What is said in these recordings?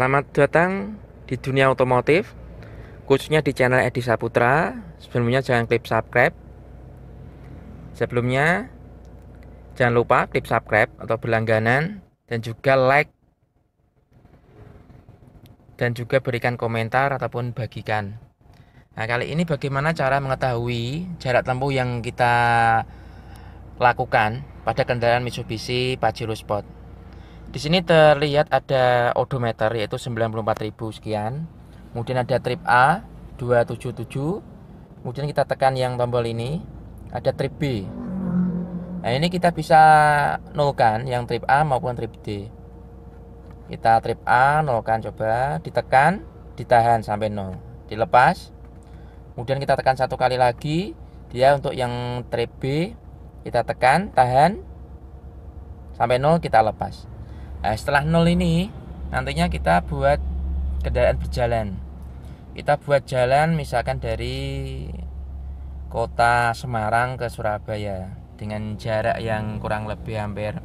Selamat datang di dunia otomotif Khususnya di channel Edi Saputra Sebelumnya jangan klik subscribe Sebelumnya Jangan lupa klik subscribe atau berlangganan Dan juga like Dan juga berikan komentar ataupun bagikan Nah kali ini bagaimana cara mengetahui jarak tempuh yang kita lakukan pada kendaraan Mitsubishi Pajero Sport di sini terlihat ada odometer yaitu 94.000 sekian. Kemudian ada trip A 277. Kemudian kita tekan yang tombol ini, ada trip B. Nah, ini kita bisa nolkan yang trip A maupun trip D. Kita trip A nolkan coba, ditekan, ditahan sampai nol, dilepas. Kemudian kita tekan satu kali lagi, dia untuk yang trip B kita tekan, tahan sampai nol kita lepas. Nah, setelah nol ini nantinya kita buat kendaraan berjalan. Kita buat jalan misalkan dari kota Semarang ke Surabaya dengan jarak yang kurang lebih hampir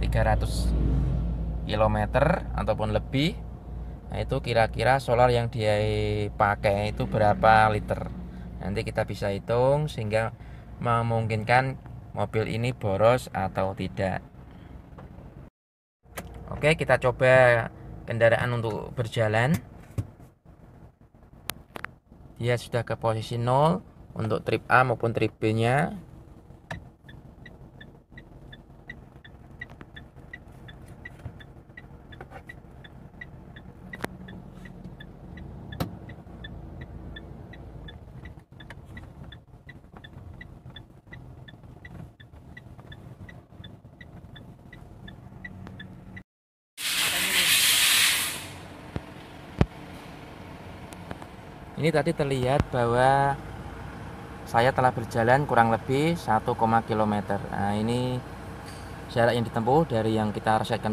300 km ataupun lebih. Nah, itu kira-kira solar yang dia pakai itu berapa liter. Nanti kita bisa hitung sehingga memungkinkan mobil ini boros atau tidak. Oke, kita coba kendaraan untuk berjalan. Dia sudah ke posisi 0 untuk trip A maupun trip B-nya. Ini tadi terlihat bahwa saya telah berjalan kurang lebih 1, km. Nah, ini jarak yang ditempuh dari yang kita reset ke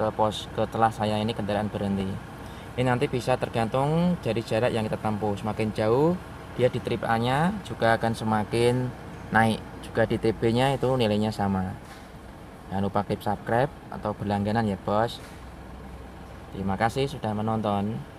ke pos ke telah saya ini kendaraan berhenti. Ini nanti bisa tergantung dari jarak yang kita tempuh. Semakin jauh dia di trip A-nya juga akan semakin naik. Juga di TB-nya itu nilainya sama. Jangan lupa klik subscribe atau berlangganan ya, Bos. Terima kasih sudah menonton.